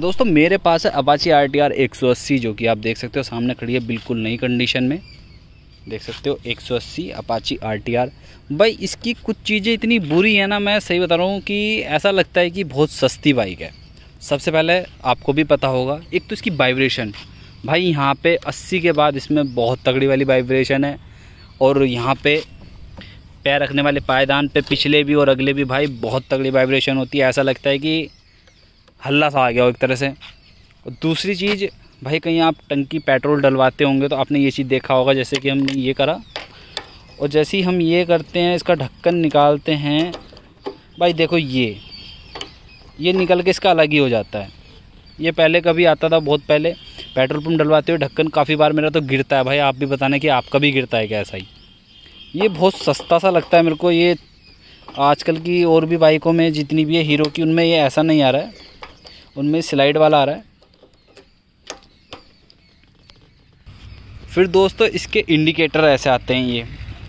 दोस्तों मेरे पास है अपाची आर टी आर एक सौ अस्सी जो कि आप देख सकते हो सामने खड़ी है बिल्कुल नई कंडीशन में देख सकते हो 180 अपाची आर टी भाई इसकी कुछ चीज़ें इतनी बुरी है ना मैं सही बता रहा हूँ कि ऐसा लगता है कि बहुत सस्ती बाइक है सबसे पहले आपको भी पता होगा एक तो इसकी वाइब्रेशन भाई यहाँ पे 80 के बाद इसमें बहुत तगड़ी वाली वाइब्रेशन है और यहाँ पे पैर रखने वाले पायदान पे पिछले भी और अगले भी भाई बहुत तगड़ी वाइब्रेशन होती है ऐसा लगता है कि हल्ला सा आ गया हो एक तरह से और दूसरी चीज़ भाई कहीं आप टंकी पेट्रोल डलवाते होंगे तो आपने ये चीज़ देखा होगा जैसे कि हमने ये करा और जैसे ही हम ये करते हैं इसका ढक्कन निकालते हैं भाई देखो ये ये निकल के इसका अलग ही हो जाता है ये पहले कभी आता था बहुत पहले पेट्रोल पम्प डलवाते हुए ढक्कन काफ़ी बार मेरा तो गिरता है भाई आप भी बताना कि आपका भी गिरता है कैसा ही ये बहुत सस्ता सा लगता है मेरे को ये आजकल की और भी बाइकों में जितनी भी है हीरो की उनमें ये ऐसा नहीं आ रहा है उनमें स्लाइड वाला आ रहा है फिर दोस्तों इसके इंडिकेटर ऐसे आते हैं ये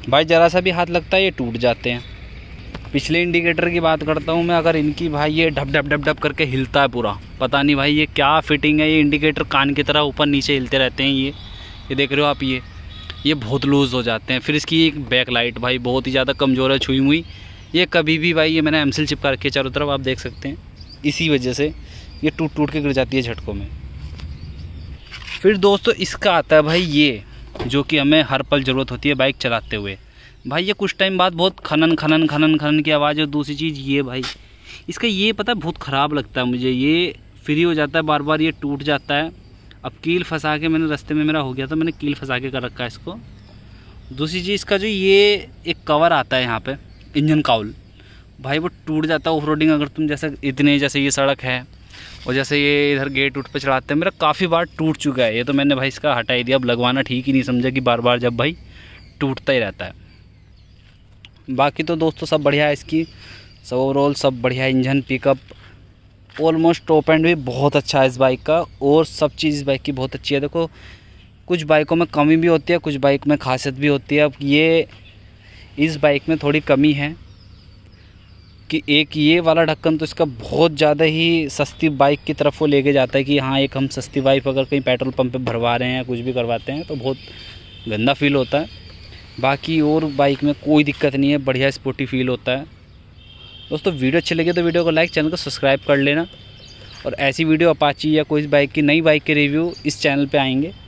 भाई ज़रा सा भी हाथ लगता है ये टूट जाते हैं पिछले इंडिकेटर की बात करता हूँ मैं अगर इनकी भाई ये ढप ढप ढप ढप करके हिलता है पूरा पता नहीं भाई ये क्या फिटिंग है ये इंडिकेटर कान की तरह ऊपर नीचे हिलते रहते हैं ये ये देख रहे हो आप ये ये बहुत लूज़ हो जाते हैं फिर इसकी एक बैक लाइट भाई बहुत ही ज़्यादा कमज़ोर है छुई हुई ये कभी भी भाई ये मैंने एमसिल चिपका रखी है चारों तरफ आप देख सकते हैं इसी वजह से ये टूट टूट के गिर जाती है झटकों में फिर दोस्तों इसका आता है भाई ये जो कि हमें हर पल ज़रूरत होती है बाइक चलाते हुए भाई ये कुछ टाइम बाद बहुत खनन खनन खनन खनन की आवाज़ और दूसरी चीज़ ये भाई इसका ये पता बहुत ख़राब लगता है मुझे ये फ्री हो जाता है बार बार ये टूट जाता है अब कील फंसा के मैंने रास्ते में मेरा हो गया था मैंने कील फंसा के कर रखा है इसको दूसरी चीज़ इसका जो ये एक कवर आता है यहाँ पर इंजन काउल भाई वो टूट जाता है ऑफ अगर तुम जैसे इतने जैसे ये सड़क है और जैसे ये इधर गेट उठ पे चढ़ाते हैं मेरा काफ़ी बार टूट चुका है ये तो मैंने भाई इसका हटा ही दिया अब लगवाना ठीक ही नहीं समझा कि बार बार जब भाई टूटता ही रहता है बाकी तो दोस्तों सब बढ़िया है इसकी सब ओवरऑल सब बढ़िया engine pickup almost top end भी बहुत अच्छा है इस बाइक का और सब चीज़ इस बाइक की बहुत अच्छी है देखो कुछ बाइकों में कमी भी होती है कुछ बाइक में खासियत भी होती है अब ये इस बाइक में थोड़ी कमी है कि एक ये वाला ढक्कन तो इसका बहुत ज़्यादा ही सस्ती बाइक की तरफ वो लेके जाता है कि हाँ एक हम सस्ती बाइक अगर कहीं पेट्रोल पंप पे भरवा रहे हैं या कुछ भी करवाते हैं तो बहुत गंदा फील होता है बाकी और बाइक में कोई दिक्कत नहीं है बढ़िया स्पोर्टी फील होता है दोस्तों वीडियो अच्छी लगी तो वीडियो को लाइक चैनल को सब्सक्राइब कर लेना और ऐसी वीडियो अपाची या कोई बाइक की नई बाइक के रिव्यू इस चैनल पर आएंगे